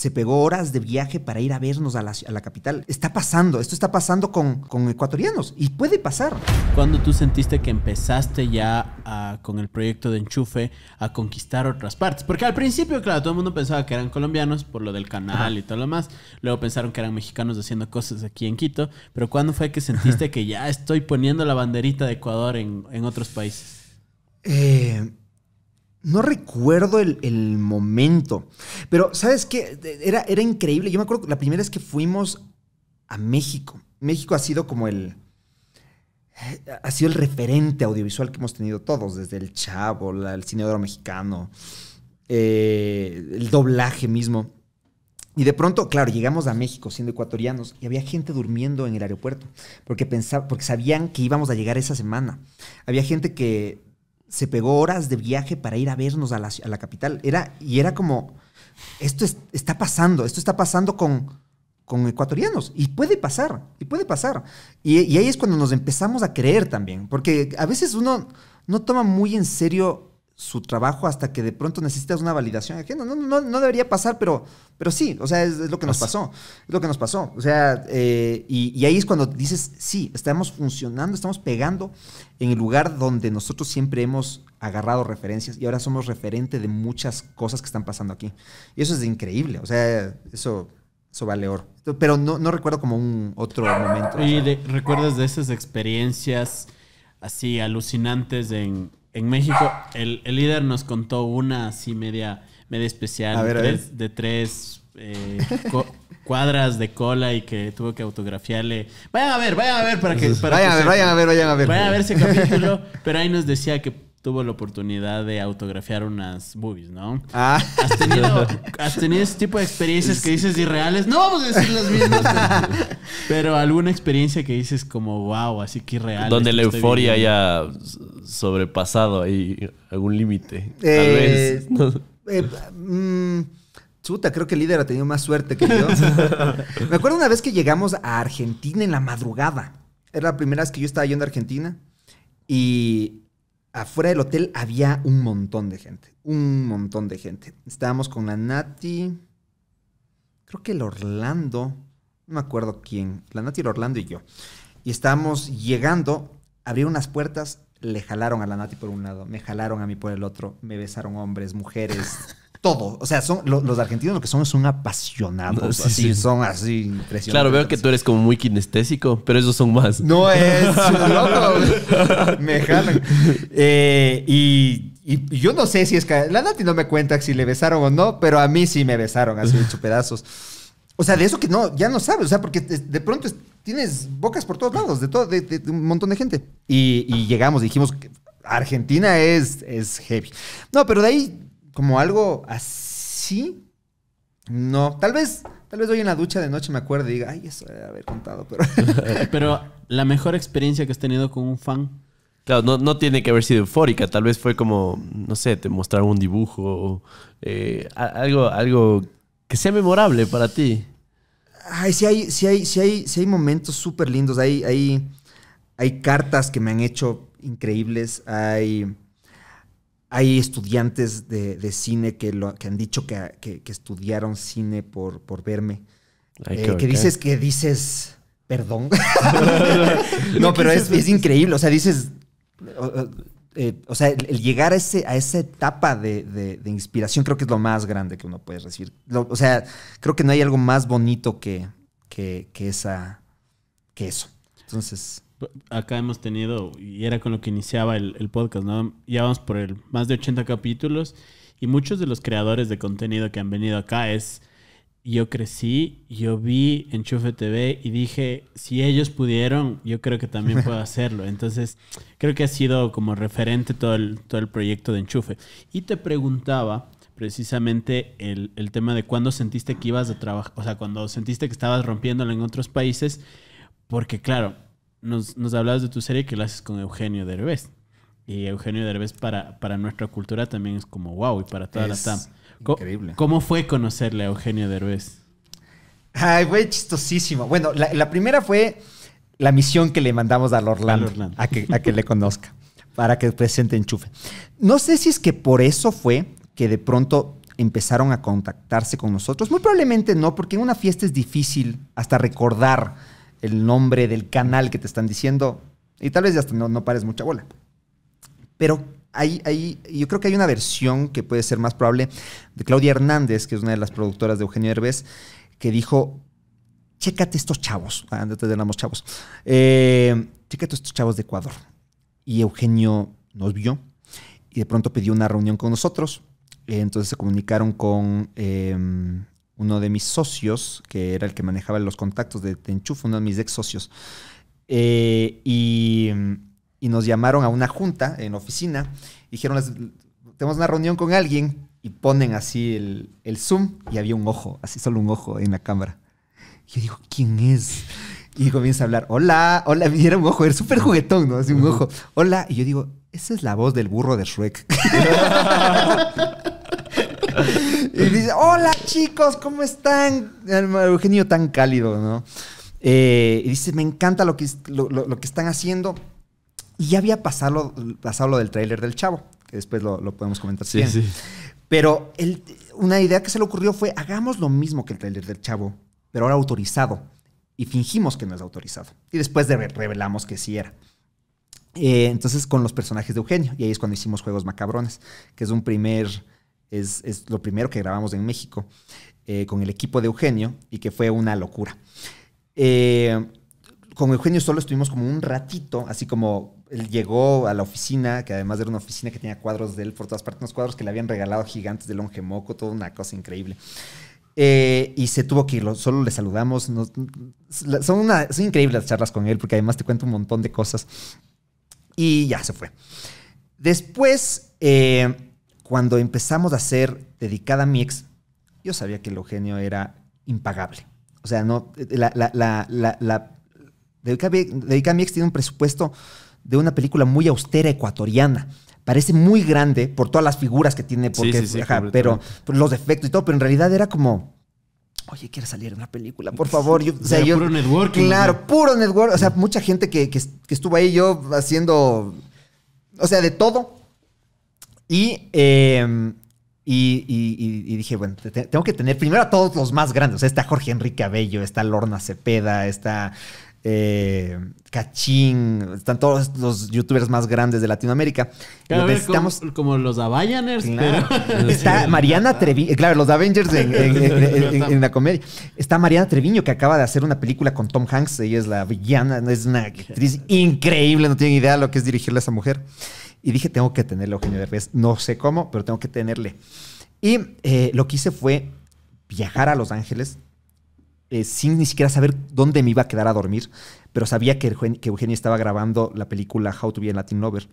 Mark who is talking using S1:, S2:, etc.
S1: se pegó horas de viaje para ir a vernos a la, capital. Está pasando, esto está pasando con, ecuatorianos y puede pasar.
S2: Cuando tú sentiste que empezaste ya con el proyecto de enchufe a conquistar otras partes, porque al principio, claro, todo el mundo pensaba que eran colombianos por lo del canal y todo lo más. Luego pensaron que eran mexicanos haciendo cosas aquí en Quito, pero ¿cuándo fue que sentiste que ya estoy poniendo la banderita de Ecuador en, en otros países?
S1: Eh, no recuerdo el, momento, pero ¿sabes qué? Era, era increíble. Yo me acuerdo la primera vez que fuimos a México. México ha sido como el. Ha sido el referente audiovisual que hemos tenido todos, desde El Chavo, el cine mexicano, eh, el doblaje mismo. Y de pronto, claro, llegamos a México siendo ecuatorianos y había gente durmiendo en el aeropuerto porque, pensaba, porque sabían que íbamos a llegar esa semana. Había gente que se pegó horas de viaje para ir a vernos a la, capital. Era, y era como, esto está pasando, esto está pasando con, con ecuatorianos. Y puede pasar, y puede pasar. Y, y, ahí es cuando nos empezamos a creer también, porque a veces uno no toma muy en serio su trabajo hasta que de pronto necesitas una validación No, no, no debería pasar, pero, pero sí, o sea, es, lo que nos pasó. Es lo que nos pasó. O sea, eh, y, ahí es cuando dices, sí, estamos funcionando, estamos pegando en el lugar donde nosotros siempre hemos agarrado referencias y ahora somos referente de muchas cosas que están pasando aquí. Y eso es increíble, o sea, eso, eso vale Pero no, recuerdo como un otro momento. ¿Y
S2: recuerdas de esas experiencias así alucinantes en en México, el, el, líder nos contó una así media, media especial de tres eh, cuadras de cola y que tuvo que autografiarle. Vayan a ver, vayan a ver para que. vayan, a ver, vayan a ver, vayan a ver. Vayan a ver ese capítulo, pero ahí nos decía que tuvo la oportunidad de autografiar unas movies, ¿no? Ah. ¿Has tenido, has tenido ese tipo de experiencias que dices irreales? No vamos a decir las mismas, pero, pero alguna experiencia que dices como, wow, así que irreal. Donde la euforia ya sobrepasado ahí algún límite. tal eh, eh,
S1: mm, chuta, creo que el líder ha tenido más suerte que yo. Me acuerdo una vez que llegamos a Argentina en la madrugada. Era la primera vez que yo estaba yendo a Argentina. Y afuera del hotel había un montón de gente. Un montón de gente. Estábamos con la Nati. Creo que el Orlando. No me acuerdo quién. La Nati, el Orlando y yo. Y estábamos llegando. Abrieron unas puertas le jalaron a la Nati por un lado, me jalaron a mí por el otro, me besaron hombres, mujeres, todo. O sea, son, los argentinos lo que son son apasionados. así, Son así impresionantes. Claro,
S2: veo que tú eres como muy kinestésico, pero esos son
S1: más. No es me jalan. Eh, y, yo no sé si es que. La Nati no me cuenta si le besaron o no, pero a mí sí me besaron así, hecho pedazos. O sea, de eso que no, ya no sabes, o sea, porque de pronto tienes bocas por todos lados, de todo, de, un montón de gente. Y, y llegamos, dijimos, Argentina es, es heavy. No, pero de ahí, como algo así, no. Tal vez, tal vez hoy en la ducha de noche me acuerdo y diga, ay, eso debe haber contado, pero. pero la mejor experiencia que has tenido con un fan.
S2: Claro, no, no, tiene que haber sido eufórica, tal vez fue como, no sé, te mostrar un dibujo o eh, algo, algo que sea
S1: memorable para ti. Ay, sí hay, sí hay, sí hay, sí hay momentos súper lindos. Hay, hay cartas que me han hecho increíbles. Hay, hay estudiantes de, cine que, lo, han dicho que, estudiaron cine por, por verme. Eh, que dices que dices, perdón. no, pero es, es increíble. O sea, dices, eh, o sea, el, llegar a, ese, a esa etapa de, inspiración creo que es lo más grande que uno puede decir o sea, creo que no hay algo más bonito que, esa, que eso. Entonces...
S2: Acá hemos tenido, y era con lo que iniciaba el, podcast, ¿no? Ya vamos por el más de 80 capítulos y muchos de los creadores de contenido que han venido acá es yo crecí, yo vi Enchufe TV y dije, si ellos pudieron, yo creo que también puedo hacerlo. Entonces, creo que ha sido como referente todo el, todo el proyecto de Enchufe. Y te preguntaba precisamente el, tema de cuándo sentiste que ibas a trabajar, o sea, cuando sentiste que estabas rompiéndolo en otros países, porque claro, nos, nos hablabas de tu serie que la haces con Eugenio Derbez y Eugenio Derbez para, para nuestra cultura también es como wow y para toda la TAM. Increíble. ¿Cómo fue conocerle a Eugenio Derbez?
S1: Ay, fue chistosísimo. Bueno, la, primera fue la misión que le mandamos al Orlando, A, que, a que le conozca, para que presente enchufe. No sé si es que por eso fue que de pronto empezaron a contactarse con nosotros. Muy probablemente no, porque en una fiesta es difícil hasta recordar el nombre del canal que te están diciendo y tal vez hasta no pares mucha bola. Pero hay, hay, yo creo que hay una versión que puede ser más probable de Claudia Hernández, que es una de las productoras de Eugenio Herbes, que dijo, chécate estos chavos, ah, antes de chavos, eh, chécate estos chavos de Ecuador. Y Eugenio nos vio y de pronto pidió una reunión con nosotros. Entonces se comunicaron con em, uno de mis socios, que era el que manejaba los contactos de Tenchuf, uno de mis ex socios. Eh, y nos llamaron a una junta en oficina, dijeron, tenemos una reunión con alguien y ponen así el, zoom y había un ojo, así solo un ojo en la cámara. Y yo digo, ¿quién es? Y comienza a hablar, hola, hola, y era un ojo, era súper juguetón, ¿no? Así un ojo, hola, y yo digo, esa es la voz del burro de Shrek. y dice, hola chicos, ¿cómo están? el Eugenio tan cálido, ¿no? Eh, y dice, me encanta lo que, lo que están haciendo. Y ya había pasado, pasado lo del tráiler del chavo, que después lo, podemos comentar. Sí, Pero una idea que se le ocurrió fue, hagamos lo mismo que el tráiler del chavo, pero ahora autorizado. Y fingimos que no es autorizado. Y después de revelamos que sí era. Eh, entonces con los personajes de Eugenio. Y ahí es cuando hicimos Juegos Macabrones, que es un primer... Es, lo primero que grabamos en México eh, con el equipo de Eugenio y que fue una locura. Eh, con Eugenio solo estuvimos como un ratito, así como él llegó a la oficina, que además era una oficina que tenía cuadros de él por todas partes, unos cuadros que le habían regalado gigantes de Longe Moco, toda una cosa increíble. Eh, y se tuvo que ir, solo le saludamos. son, una, increíbles las charlas con él, porque además te cuento un montón de cosas. Y ya se fue. Después, eh, cuando empezamos a hacer Dedicada a yo sabía que el Eugenio era impagable. O sea, no, la, la, la, Dedicada a mi tiene un presupuesto de una película muy austera ecuatoriana. Parece muy grande por todas las figuras que tiene, porque, sí, sí, pero los defectos y todo, pero en realidad era como, oye, quiero salir en una película, por favor. Yo, puro networking. Claro, puro networking. O sea, mm. mucha gente que, estuvo ahí yo haciendo, o sea, de todo. Y, em, y, dije, bueno, tengo que tener primero a todos los más grandes. O sea, está Jorge Enrique Abello, está Lorna Cepeda, está eh, Cachín, están todos los youtubers más grandes de Latinoamérica. como,
S2: los Avengers. Está
S1: Mariana Treviño, eh, claro, los Avengers en, la comedia. Está Mariana Treviño que acaba de hacer una película con Tom Hanks, ella es la villana, es una actriz increíble, no tiene idea lo que es dirigirle a esa mujer. Y dije, tengo que tenerle a Eugenio Derbez, no sé cómo, pero tengo que tenerle. Y eh, lo que hice fue viajar a Los Ángeles, eh, sin ni siquiera saber dónde me iba a quedar a dormir, pero sabía que, que Eugenia estaba grabando la película How to Be a Latin Lover.